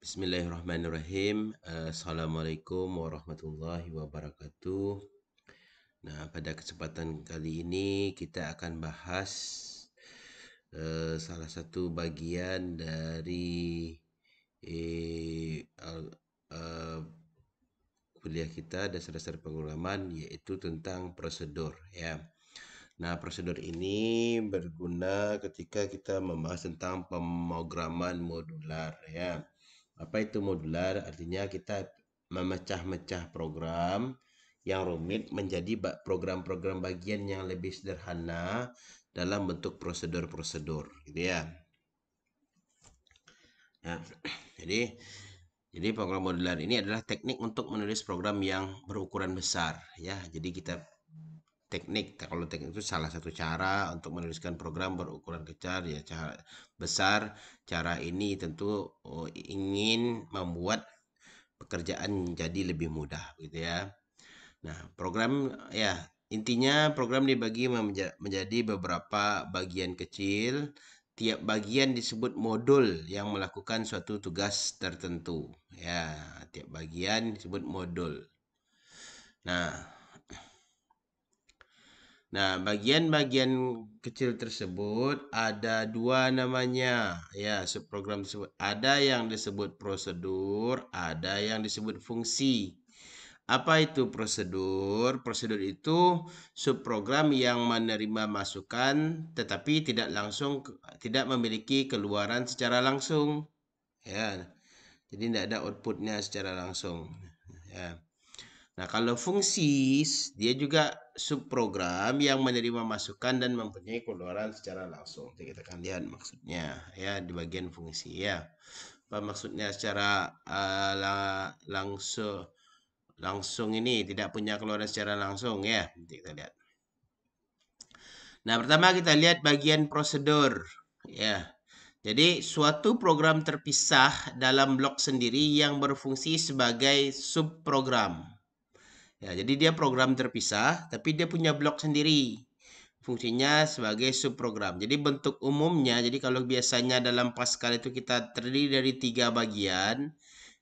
Bismillahirrahmanirrahim. Eh, Assalamualaikum warahmatullahi wabarakatuh. Nah, pada kesempatan kali ini kita akan bahas uh, salah satu bagian dari eh, al, eh, kuliah kita dasar-dasar pengulaman yaitu tentang prosedur ya. Nah, prosedur ini berguna ketika kita membahas tentang pemrograman modular ya. Apa itu modular? Artinya kita memecah-mecah program yang rumit menjadi program-program bagian yang lebih sederhana dalam bentuk prosedur-prosedur gitu ya. ya. Jadi jadi program modular ini adalah teknik untuk menulis program yang berukuran besar ya. Jadi kita teknik. Kalau teknik itu salah satu cara untuk menuliskan program berukuran kecil ya cara besar. Cara ini tentu oh, ingin membuat pekerjaan jadi lebih mudah gitu ya. Nah, program ya intinya program dibagi menjadi beberapa bagian kecil. Tiap bagian disebut modul yang melakukan suatu tugas tertentu. Ya, tiap bagian disebut modul. Nah, Nah, bagian-bagian kecil tersebut ada dua namanya. Ya, subprogram tersebut ada yang disebut prosedur, ada yang disebut fungsi. Apa itu prosedur? Prosedur itu subprogram yang menerima masukan tetapi tidak langsung tidak memiliki keluaran secara langsung. Ya. Jadi tidak ada outputnya secara langsung. Ya. Nah, kalau fungsi dia juga subprogram yang menerima masukan dan mempunyai keluaran secara langsung. Jadi kita akan lihat maksudnya ya di bagian fungsi ya. Apa maksudnya secara uh, eh, langsung langsung ini tidak punya keluaran secara langsung ya. Nanti kita lihat. Nah, pertama kita lihat bagian prosedur ya. Jadi suatu program terpisah dalam blok sendiri yang berfungsi sebagai subprogram Ya, jadi dia program terpisah, tapi dia punya blok sendiri. Fungsinya sebagai subprogram. Jadi bentuk umumnya, jadi kalau biasanya dalam Pascal itu kita terdiri dari tiga bagian,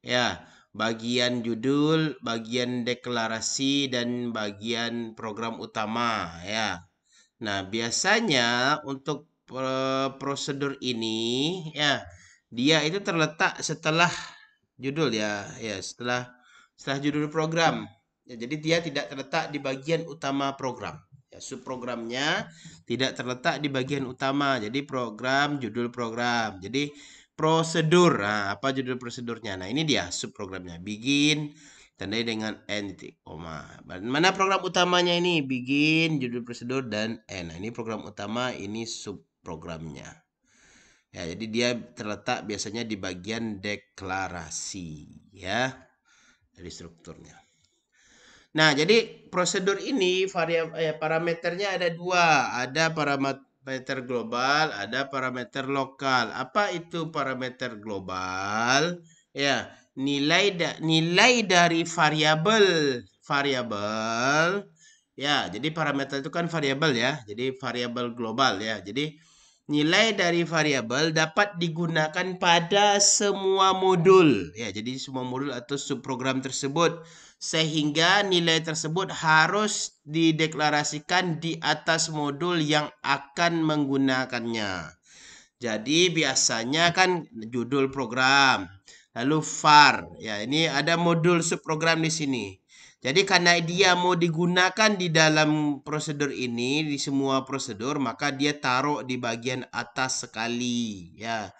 ya, bagian judul, bagian deklarasi, dan bagian program utama, ya. Nah, biasanya untuk prosedur ini, ya, dia itu terletak setelah judul ya, ya setelah setelah judul program. Ya, jadi dia tidak terletak di bagian utama program. Ya, subprogramnya tidak terletak di bagian utama. Jadi program, judul program. Jadi prosedur. Nah, apa judul prosedurnya? Nah, ini dia subprogramnya. Begin tandai dengan n titik koma. Mana program utamanya ini? Begin, judul prosedur dan n. Nah, ini program utama, ini subprogramnya. Ya, jadi dia terletak biasanya di bagian deklarasi ya dari strukturnya. Nah, jadi prosedur ini variabel eh, parameternya ada dua, ada parameter global, ada parameter lokal. Apa itu parameter global? Ya, nilai da, nilai dari variabel variabel ya. Jadi parameter itu kan variabel ya. Jadi variabel global ya. Jadi nilai dari variabel dapat digunakan pada semua modul ya. Jadi semua modul atau subprogram tersebut sehingga nilai tersebut harus dideklarasikan di atas modul yang akan menggunakannya. Jadi biasanya kan judul program, lalu VAR. Ya, ini ada modul subprogram di sini. Jadi karena dia mau digunakan di dalam prosedur ini, di semua prosedur, maka dia taruh di bagian atas sekali, ya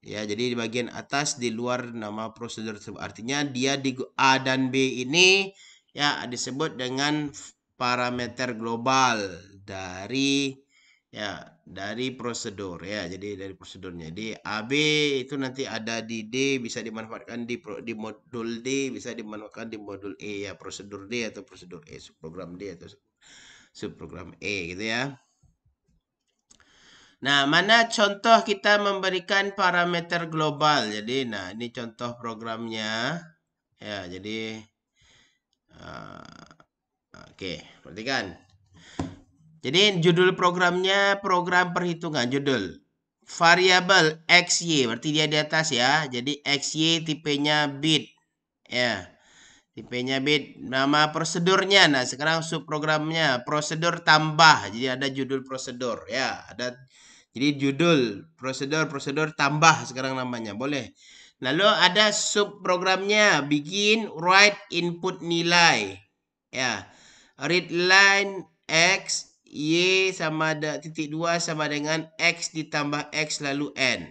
ya jadi di bagian atas di luar nama prosedur tersebut artinya dia di A dan B ini ya disebut dengan parameter global dari ya dari prosedur ya jadi dari prosedurnya di AB itu nanti ada di D bisa dimanfaatkan di pro, di modul D bisa dimanfaatkan di modul E ya prosedur D atau prosedur E subprogram D atau subprogram E gitu ya Nah, mana contoh kita memberikan parameter global. Jadi, nah ini contoh programnya. Ya, jadi uh, oke, okay, perhatikan. Jadi judul programnya program perhitungan judul variabel xy berarti dia di atas ya. Jadi xy tipenya bit. Ya. Tipenya bit nama prosedurnya. Nah, sekarang subprogramnya prosedur tambah. Jadi ada judul prosedur ya. Ada jadi judul, prosedur, prosedur tambah sekarang namanya. Boleh. Lalu ada subprogramnya Begin write input nilai. Ya. Read line x y sama ada titik 2 sama dengan x ditambah x lalu n.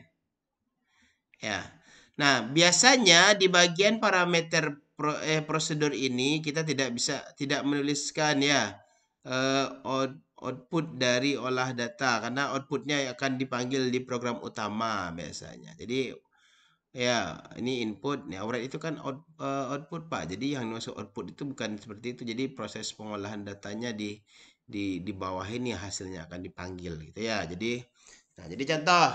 Ya. Nah, biasanya di bagian parameter pro, eh, prosedur ini kita tidak bisa tidak menuliskan ya Uh, output dari olah data karena outputnya akan dipanggil di program utama biasanya. Jadi ya ini input ya outright itu kan out, uh, output pak jadi yang masuk output itu bukan seperti itu jadi proses pengolahan datanya di di di bawah ini hasilnya akan dipanggil gitu ya jadi nah jadi contoh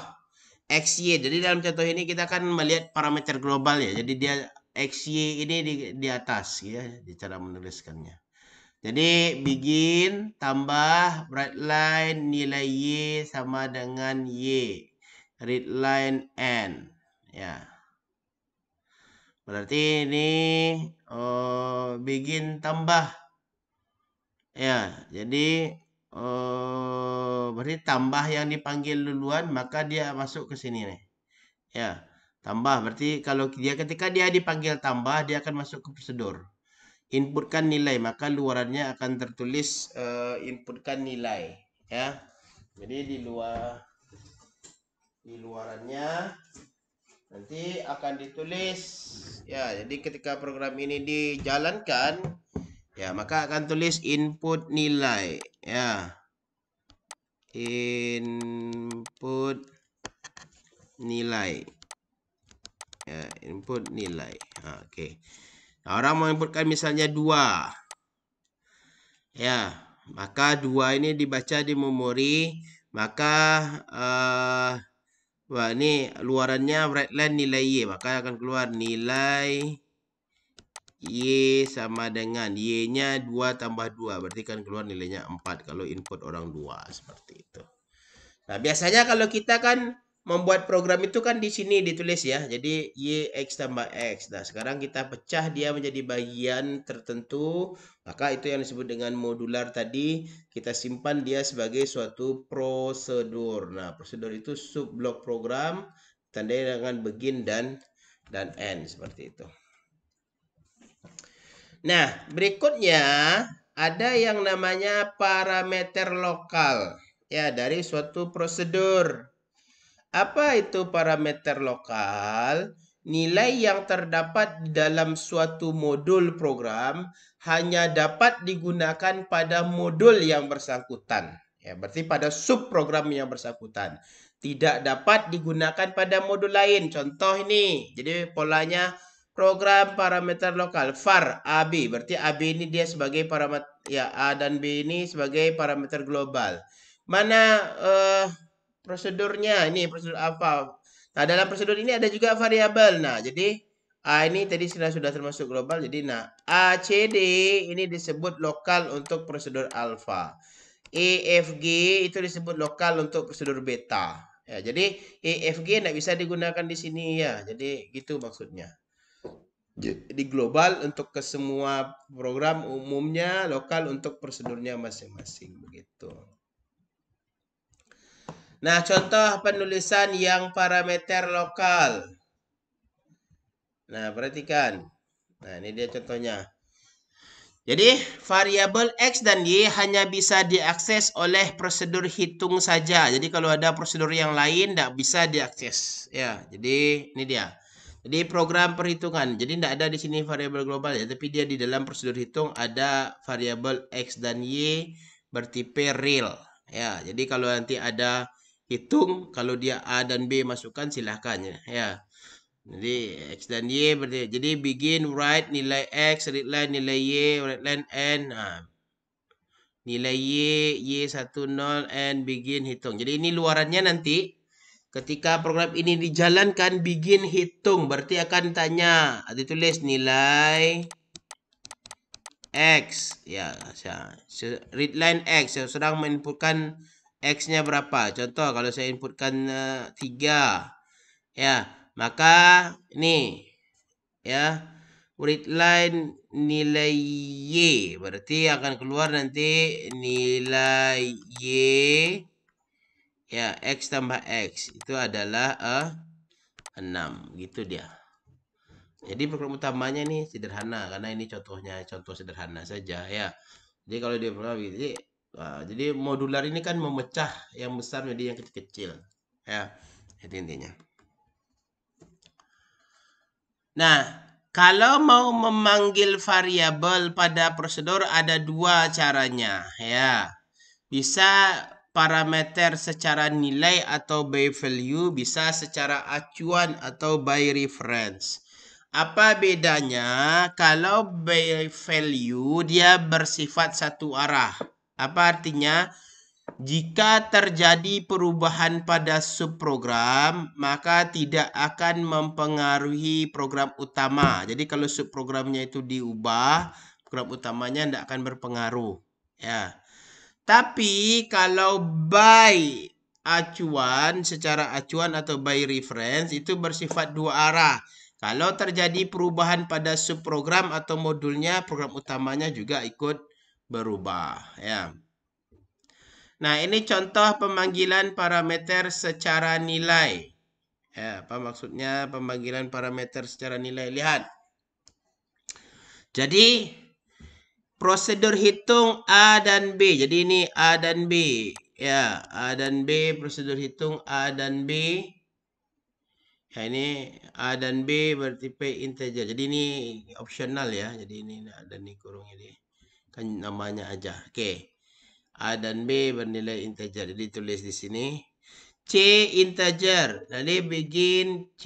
xy jadi dalam contoh ini kita akan melihat parameter global ya jadi dia xy ini di di atas ya di cara menuliskannya jadi begin tambah bright line nilai Y sama dengan Y. Red line N. Ya. Berarti ini uh, begin tambah. Ya, jadi uh, berarti tambah yang dipanggil duluan maka dia masuk ke sini nih. Ya, tambah berarti kalau dia ketika dia dipanggil tambah dia akan masuk ke prosedur inputkan nilai maka luarannya akan tertulis uh, inputkan nilai ya jadi di luar di luarannya nanti akan ditulis ya jadi ketika program ini dijalankan ya maka akan tulis input nilai ya input nilai ya input nilai oke okay. Nah, orang menyebutkan misalnya dua. Ya, maka dua ini dibaca di memori, maka uh, wah ini luarannya red line nilai y, maka akan keluar nilai y sama dengan y-nya 2 tambah 2, berarti kan keluar nilainya 4 kalau input orang dua seperti itu. Nah, biasanya kalau kita kan membuat program itu kan di sini ditulis ya. Jadi Y X tambah X. Nah sekarang kita pecah dia menjadi bagian tertentu. Maka itu yang disebut dengan modular tadi. Kita simpan dia sebagai suatu prosedur. Nah prosedur itu sub blok program. Tandai dengan begin dan dan end seperti itu. Nah, berikutnya ada yang namanya parameter lokal ya dari suatu prosedur. Apa itu parameter lokal? Nilai yang terdapat dalam suatu modul program hanya dapat digunakan pada modul yang bersangkutan. Ya, berarti pada subprogram yang bersangkutan. Tidak dapat digunakan pada modul lain. Contoh ini. Jadi polanya program parameter lokal var AB berarti AB ini dia sebagai parameter ya A dan B ini sebagai parameter global mana uh, prosedurnya ini prosedur apa. Nah, dalam prosedur ini ada juga variabel. Nah, jadi A ini tadi sudah sudah termasuk global. Jadi nah, ACD ini disebut lokal untuk prosedur alfa. EFG itu disebut lokal untuk prosedur beta. Ya, jadi EFG tidak bisa digunakan di sini ya. Jadi gitu maksudnya. di global untuk ke semua program umumnya, lokal untuk prosedurnya masing-masing begitu. Nah, contoh penulisan yang parameter lokal. Nah, perhatikan. Nah, ini dia contohnya. Jadi, variabel X dan Y hanya bisa diakses oleh prosedur hitung saja. Jadi, kalau ada prosedur yang lain, tidak bisa diakses. Ya, jadi ini dia. Jadi, program perhitungan. Jadi, tidak ada di sini variabel global ya. Tapi, dia di dalam prosedur hitung ada variabel X dan Y bertipe real. Ya, jadi kalau nanti ada hitung kalau dia A dan B masukkan silahkan ya. ya. Jadi X dan Y berarti. Jadi begin write nilai X, read line nilai Y, read line N. Ha. Nilai Y, y nol N begin hitung. Jadi ini luarannya nanti ketika program ini dijalankan begin hitung. Berarti akan tanya, ditulis nilai X. Ya, read line X. Saya Sedang menginputkan X-nya berapa? Contoh kalau saya inputkan uh, eh, 3. Ya, maka ini ya read line nilai Y berarti akan keluar nanti nilai Y ya X tambah X itu adalah uh, eh, 6 gitu dia jadi program utamanya nih sederhana karena ini contohnya contoh sederhana saja ya jadi kalau dia program ini Nah, jadi modular ini kan memecah yang besar menjadi yang kecil-kecil. Ya, itu intinya. Nah, kalau mau memanggil variabel pada prosedur ada dua caranya, ya. Bisa parameter secara nilai atau by value, bisa secara acuan atau by reference. Apa bedanya? Kalau by value dia bersifat satu arah apa artinya? Jika terjadi perubahan pada subprogram, maka tidak akan mempengaruhi program utama. Jadi kalau subprogramnya itu diubah, program utamanya tidak akan berpengaruh. Ya. Tapi kalau by acuan secara acuan atau by reference itu bersifat dua arah. Kalau terjadi perubahan pada subprogram atau modulnya, program utamanya juga ikut berubah ya. Nah, ini contoh pemanggilan parameter secara nilai. Ya, apa maksudnya pemanggilan parameter secara nilai? Lihat. Jadi prosedur hitung A dan B. Jadi ini A dan B. Ya, A dan B prosedur hitung A dan B. Ya, ini A dan B bertipe integer. Jadi ini opsional ya. Jadi ini ada nih kurung ini. kan namanya aja. Okey. A dan B bernilai integer. Jadi tulis di sini. C integer. Jadi begin C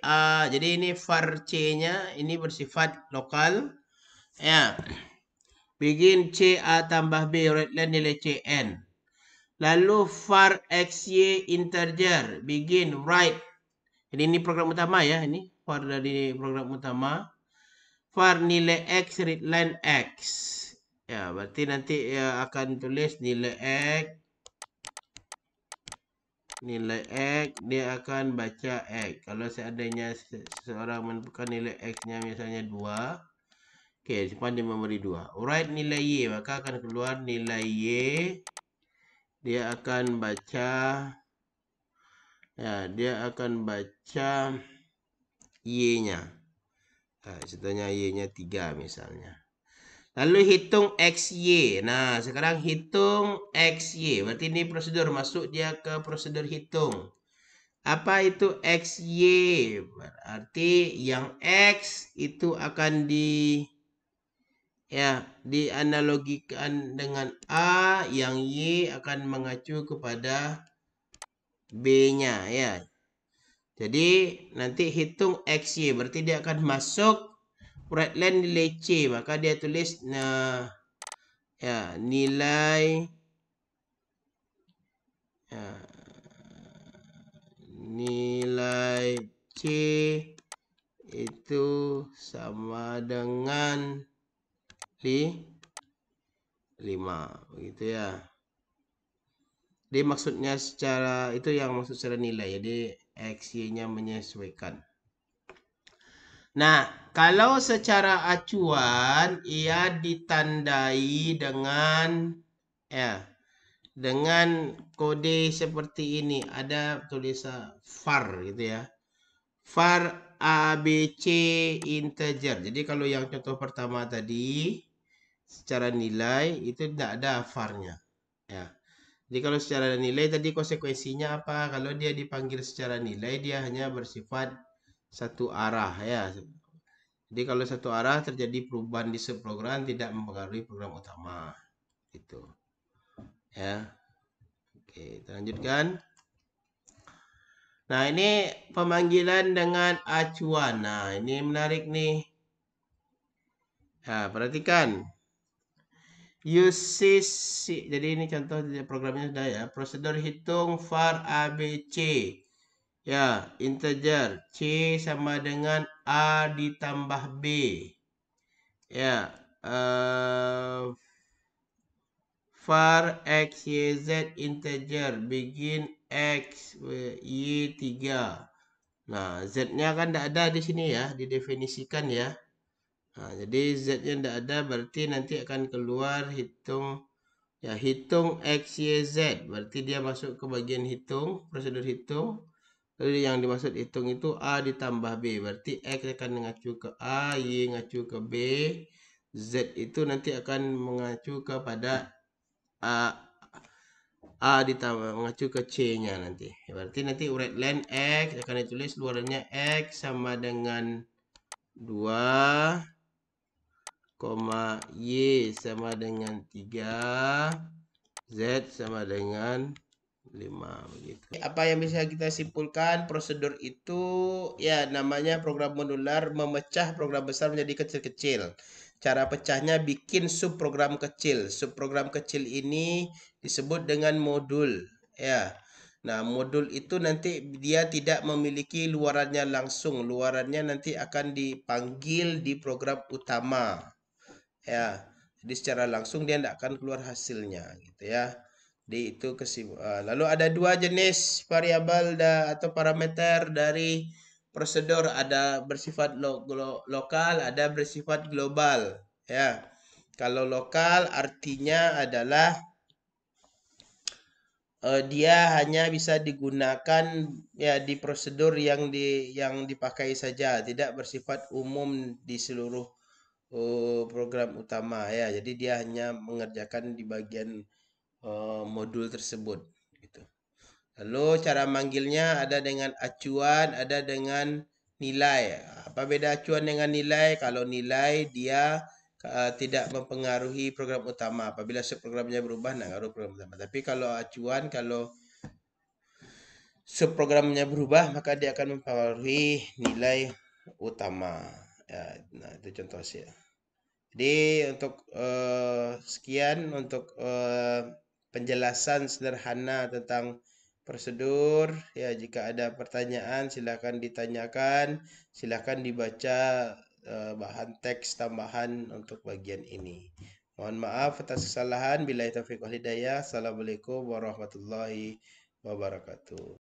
A. Jadi ini far C-nya ini bersifat lokal. Ya. Begin C A tambah B redline nilai C N. Lalu far X Y integer. Begin write. Jadi ini program utama ya ini far dari program utama. Far nilai X line X. Ya, berarti nanti ia akan tulis nilai X. Nilai X, dia akan baca X. Kalau seadanya seseorang menentukan nilai X-nya misalnya 2. Okey, simpan di memori 2. Alright, nilai Y. Maka akan keluar nilai Y. Dia akan baca... Ya, dia akan baca Y-nya. Ha, contohnya Y-nya 3 misalnya. Lalu hitung XY. Nah, sekarang hitung XY. Berarti ini prosedur masuk dia ke prosedur hitung. Apa itu XY? Berarti yang X itu akan di ya dianalogikan dengan A, yang Y akan mengacu kepada B-nya ya. Jadi nanti hitung XY berarti dia akan masuk Pride di leceh Maka dia tulis nah, ya, nilai ya, nilai C itu sama dengan li 5 begitu ya. Jadi maksudnya secara itu yang maksud secara nilai. Jadi XY-nya menyesuaikan. Nah, kalau secara acuan ia ditandai dengan ya dengan kode seperti ini ada tulisan uh, var gitu ya. var ABC integer. Jadi kalau yang contoh pertama tadi secara nilai itu tidak ada varnya ya. Jadi kalau secara nilai tadi konsekuensinya apa? Kalau dia dipanggil secara nilai dia hanya bersifat satu arah ya. Jadi kalau satu arah terjadi perubahan di subprogram tidak mempengaruhi program utama. Itu. Ya. Oke, kita lanjutkan. Nah, ini pemanggilan dengan acuan. Nah, ini menarik nih. Nah, perhatikan. uses Jadi ini contoh programnya sudah ya. Prosedur hitung var ABC. Ya, integer C sama dengan A ditambah B. Ya, uh, var x, y, z integer begin x, y 3. Nah, z-nya kan tidak ada di sini ya, didefinisikan ya. Nah, jadi z-nya tidak ada berarti nanti akan keluar hitung ya hitung x, y, z. Berarti dia masuk ke bagian hitung, prosedur hitung. Jadi yang dimaksud hitung itu A ditambah B. Berarti X akan mengacu ke A, Y mengacu ke B, Z itu nanti akan mengacu kepada A, A ditambah mengacu ke C-nya nanti. berarti nanti urat line X akan ditulis luarannya X sama dengan 2, Y sama dengan 3, Z sama dengan 5 begitu. Apa yang bisa kita simpulkan prosedur itu ya namanya program modular memecah program besar menjadi kecil-kecil. Cara pecahnya bikin subprogram kecil. Subprogram kecil ini disebut dengan modul ya. Nah, modul itu nanti dia tidak memiliki luarannya langsung. Luarannya nanti akan dipanggil di program utama. Ya. Jadi secara langsung dia tidak akan keluar hasilnya gitu ya. D itu kesimpulan. Eh, lalu ada dua jenis variabel atau parameter dari prosedur ada bersifat lo, lo, lokal, ada bersifat global, ya. Kalau lokal artinya adalah uh, dia hanya bisa digunakan ya di prosedur yang di yang dipakai saja, tidak bersifat umum di seluruh uh, program utama ya. Jadi dia hanya mengerjakan di bagian Eh, modul tersebut gitu. Lalu cara manggilnya ada dengan acuan, ada dengan nilai. Apa beda acuan dengan nilai? Kalau nilai dia uh, tidak mempengaruhi program utama. Apabila subprogramnya berubah, nah ngaruh program utama. Tapi kalau acuan, kalau subprogramnya berubah, maka dia akan mempengaruhi nilai utama. Ya, nah itu contoh sih. Jadi untuk uh, sekian untuk uh, penjelasan sederhana tentang prosedur. Ya, jika ada pertanyaan silakan ditanyakan, silakan dibaca eh, bahan teks tambahan untuk bagian ini. Mohon maaf atas kesalahan. Bila itu wal hidayah. Assalamualaikum warahmatullahi wabarakatuh.